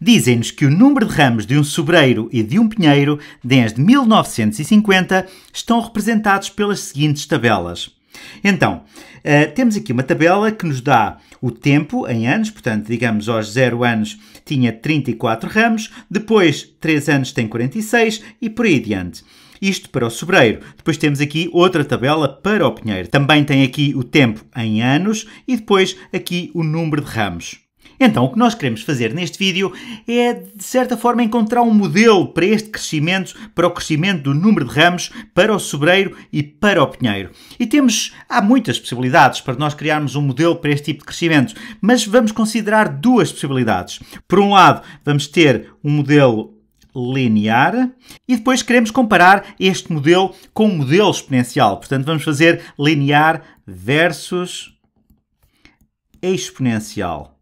dizem-nos que o número de ramos de um sobreiro e de um pinheiro, desde 1950, estão representados pelas seguintes tabelas. Então, eh, temos aqui uma tabela que nos dá o tempo em anos, portanto, digamos, aos 0 anos tinha 34 ramos, depois 3 anos tem 46 e por aí adiante. Isto para o sobreiro. Depois temos aqui outra tabela para o pinheiro. Também tem aqui o tempo em anos e depois aqui o número de ramos. Então, o que nós queremos fazer neste vídeo é, de certa forma, encontrar um modelo para este crescimento, para o crescimento do número de ramos, para o sobreiro e para o pinheiro. E temos, há muitas possibilidades para nós criarmos um modelo para este tipo de crescimento, mas vamos considerar duas possibilidades. Por um lado, vamos ter um modelo linear e depois queremos comparar este modelo com o um modelo exponencial. Portanto, vamos fazer linear versus exponencial.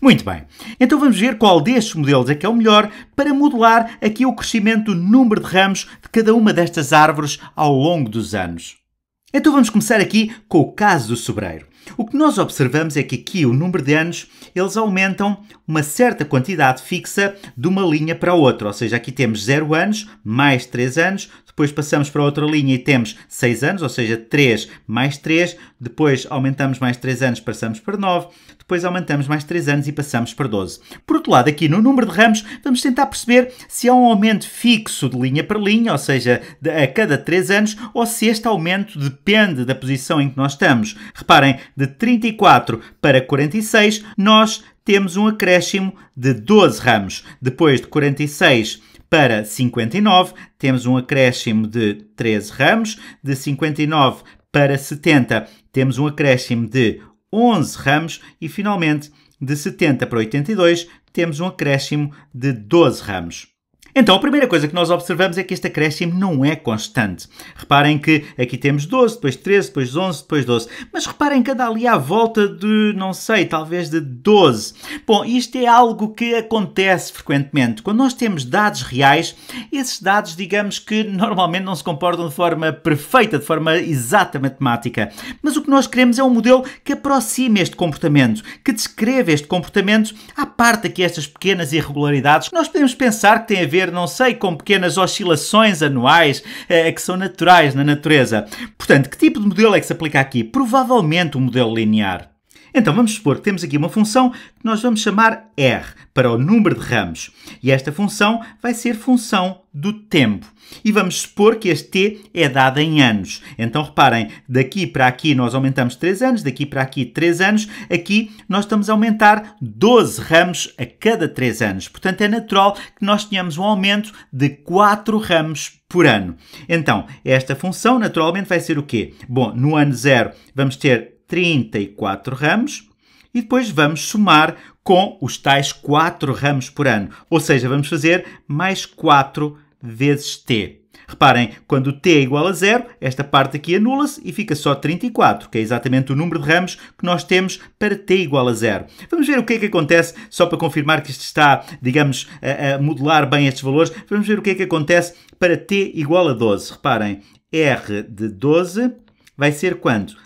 Muito bem, então vamos ver qual destes modelos é que é o melhor para modelar aqui o crescimento do número de ramos de cada uma destas árvores ao longo dos anos. Então vamos começar aqui com o caso do sobreiro. O que nós observamos é que aqui o número de anos eles aumentam uma certa quantidade fixa de uma linha para a outra, ou seja, aqui temos 0 anos, mais 3 anos, depois passamos para outra linha e temos 6 anos, ou seja, 3 mais 3. Depois aumentamos mais 3 anos, passamos para 9. Depois aumentamos mais 3 anos e passamos para 12. Por outro lado, aqui no número de ramos, vamos tentar perceber se há um aumento fixo de linha para linha, ou seja, de, a cada 3 anos, ou se este aumento depende da posição em que nós estamos. Reparem, de 34 para 46, nós temos um acréscimo de 12 ramos. Depois de 46 para 59, temos um acréscimo de 13 ramos. De 59 para 70, temos um acréscimo de 11 ramos. E finalmente, de 70 para 82, temos um acréscimo de 12 ramos. Então, a primeira coisa que nós observamos é que este acréscimo não é constante. Reparem que aqui temos 12, depois 13, depois 11, depois 12. Mas reparem que anda ali à volta de, não sei, talvez de 12. Bom, isto é algo que acontece frequentemente. Quando nós temos dados reais, esses dados, digamos que normalmente não se comportam de forma perfeita, de forma exata matemática. Mas o que nós queremos é um modelo que aproxime este comportamento, que descreva este comportamento à parte aqui estas pequenas irregularidades que nós podemos pensar que têm a ver não sei, com pequenas oscilações anuais eh, que são naturais na natureza. Portanto, que tipo de modelo é que se aplica aqui? Provavelmente um modelo linear. Então vamos supor que temos aqui uma função que nós vamos chamar r para o número de ramos. E esta função vai ser função do tempo. E vamos supor que este t é dado em anos. Então reparem, daqui para aqui nós aumentamos 3 anos, daqui para aqui 3 anos, aqui nós estamos a aumentar 12 ramos a cada 3 anos. Portanto é natural que nós tenhamos um aumento de 4 ramos por ano. Então, esta função naturalmente vai ser o quê? Bom, no ano zero vamos ter 34 ramos e depois vamos somar com os tais 4 ramos por ano, ou seja, vamos fazer mais 4 vezes t. Reparem, quando t é igual a zero, esta parte aqui anula-se e fica só 34, que é exatamente o número de ramos que nós temos para t igual a zero. Vamos ver o que é que acontece, só para confirmar que isto está, digamos, a, modelar bem estes valores, vamos ver o que é que acontece para t igual a 12. Reparem, r de 12 vai ser quanto?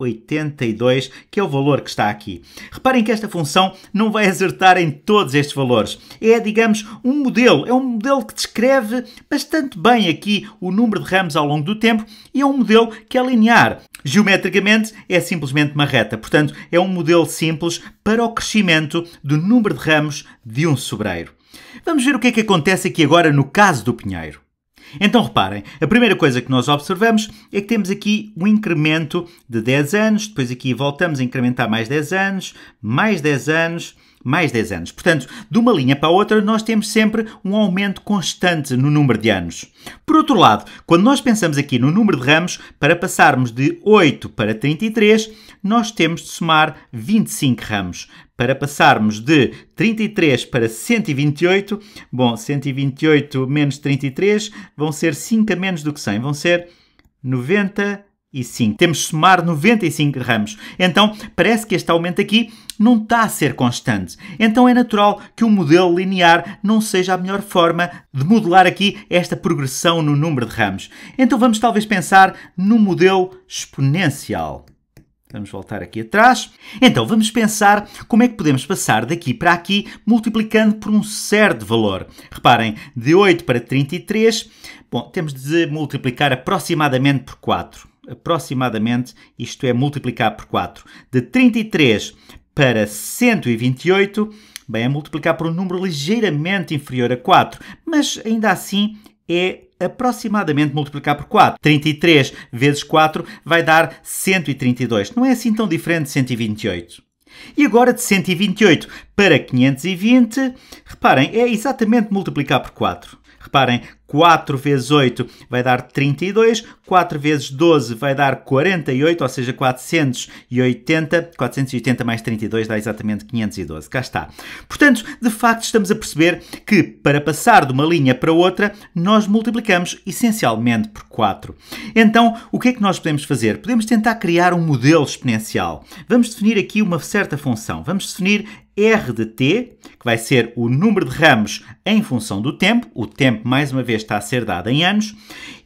82, que é o valor que está aqui. Reparem que esta função não vai acertar em todos estes valores. É, digamos, um modelo, é um modelo que descreve bastante bem aqui o número de ramos ao longo do tempo e é um modelo que é linear. Geometricamente é simplesmente uma reta, portanto, é um modelo simples para o crescimento do número de ramos de um sobreiro. Vamos ver o que é que acontece aqui agora no caso do pinheiro. Então reparem, a primeira coisa que nós observamos é que temos aqui um incremento de 10 anos, depois aqui voltamos a incrementar mais 10 anos, mais 10 anos, mais 10 anos. Portanto, de uma linha para a outra, nós temos sempre um aumento constante no número de anos. Por outro lado, quando nós pensamos aqui no número de ramos, para passarmos de 8 para 33, nós temos de somar 25 ramos. Para passarmos de 33 para 128, bom, 128 menos 33 vão ser 5 a menos do que 100, vão ser 90 e 5. Temos de somar 95 ramos. Então, parece que este aumento aqui não está a ser constante. Então é natural que o modelo linear não seja a melhor forma de modelar aqui esta progressão no número de ramos. Então vamos talvez pensar no modelo exponencial. Vamos voltar aqui atrás. Então vamos pensar como é que podemos passar daqui para aqui multiplicando por um certo valor. Reparem, de 8 para 33, bom, temos de multiplicar aproximadamente por 4 aproximadamente, isto é multiplicar por 4, de 33 para 128, bem, é multiplicar por um número ligeiramente inferior a 4, mas ainda assim é aproximadamente multiplicar por 4. 33 vezes 4 vai dar 132. Não é assim tão diferente de 128. E agora de 128 para 520, reparem, é exatamente multiplicar por 4. Reparem, 4 vezes 8 vai dar 32, 4 vezes 12 vai dar 48, ou seja, 480. 480 mais 32 dá exatamente 512. Cá está. Portanto, de facto, estamos a perceber que para passar de uma linha para outra, nós multiplicamos essencialmente por 4. Então, o que é que nós podemos fazer? Podemos tentar criar um modelo exponencial. Vamos definir aqui uma certa função. Vamos definir R de t, que vai ser o número de ramos em função do tempo. O tempo, mais uma vez, está a ser dado em anos.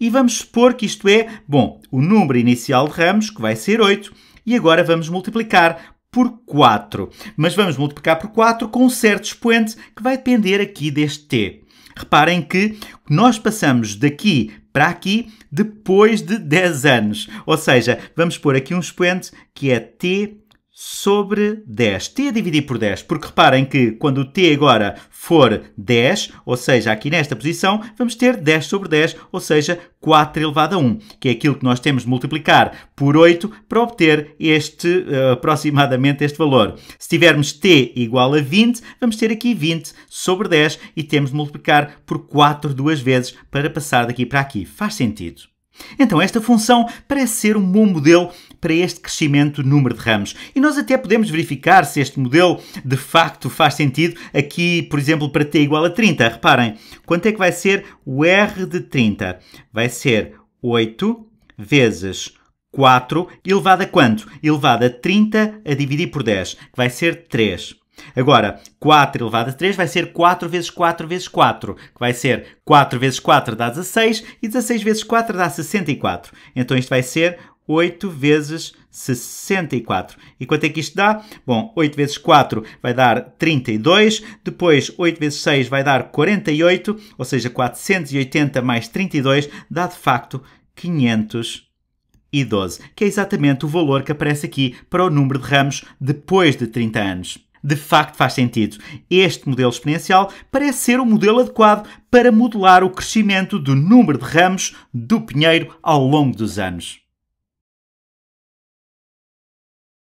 E vamos supor que isto é, bom, o número inicial de ramos, que vai ser 8. E agora vamos multiplicar por 4. Mas vamos multiplicar por 4 com um certo expoente que vai depender aqui deste t. Reparem que nós passamos daqui para aqui depois de 10 anos. Ou seja, vamos pôr aqui um expoente que é t sobre 10. T a é dividir por 10, porque reparem que quando o T agora for 10, ou seja, aqui nesta posição, vamos ter 10 sobre 10, ou seja, 4 elevado a 1, que é aquilo que nós temos de multiplicar por 8 para obter este, eh, aproximadamente este valor. Se tivermos T igual a 20, vamos ter aqui 20 sobre 10 e temos de multiplicar por 4 duas vezes para passar daqui para aqui. Faz sentido. Então, esta função parece ser um bom modelo para este crescimento do número de ramos. E nós até podemos verificar se este modelo de facto faz sentido aqui, por exemplo, para t igual a 30. Reparem, quanto é que vai ser o r de 30? Vai ser 8 vezes 4 elevado a quanto? Elevado a 30 a dividir por 10, que vai ser 3. Agora, 4 elevado a 3 vai ser 4 vezes 4 vezes 4, que vai ser 4 vezes 4 dá 16 e 16 vezes 4 dá 64. Então isto vai ser 8 vezes 64. E quanto é que isto dá? Bom, 8 vezes 4 vai dar 32, depois 8 vezes 6 vai dar 48, ou seja, 480 mais 32 dá de facto 512, que é exatamente o valor que aparece aqui para o número de ramos depois de 30 anos. De facto, faz sentido. Este modelo exponencial parece ser o modelo adequado para modelar o crescimento do número de ramos do pinheiro ao longo dos anos.